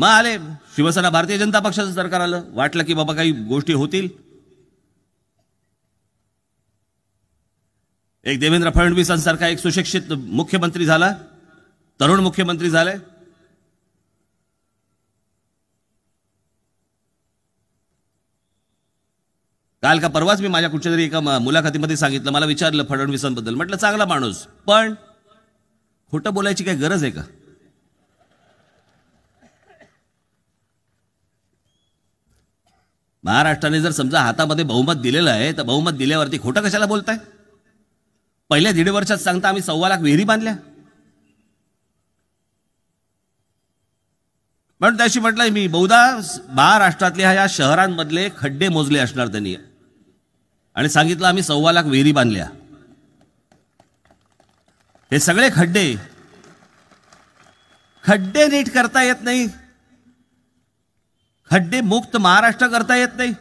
मग आले शिवसेना भारतीय जनता पक्षाचं सरकार आलं वाटलं की बाबा काही गोष्टी होतील एक देवेंद्र फडणवीसांसारखा एक सुशिक्षित मुख्यमंत्री झाला तरुण मुख्यमंत्री झाले काल का परवाच मी माझ्या कुठच्या तरी एका मुलाखतीमध्ये सांगितलं मला विचारलं फडणवीसांबद्दल म्हटलं चांगला माणूस पण खोटं बोलायची काही गरज आहे का महाराष्ट्राने जर समजा हातामध्ये बहुमत दिलेलं आहे तर बहुमत दिल्यावरती खोटं कशाला बोलताय पहिल्या दीड वर्षात सांगता आम्ही सव्वा लाख विहिरी बांधल्या पण त्याशी म्हटलंय मी बहुधा महाराष्ट्रातल्या या शहरांमधले खड्डे मोजले असणार त्यांनी आणि सांगितलं आम्ही सव्वा लाख विहिरी बांधल्या हे सगळे खड्डे खड्डे नीट करता येत नाही खड्डे मुक्त महाराष्ट्र करता येत नाही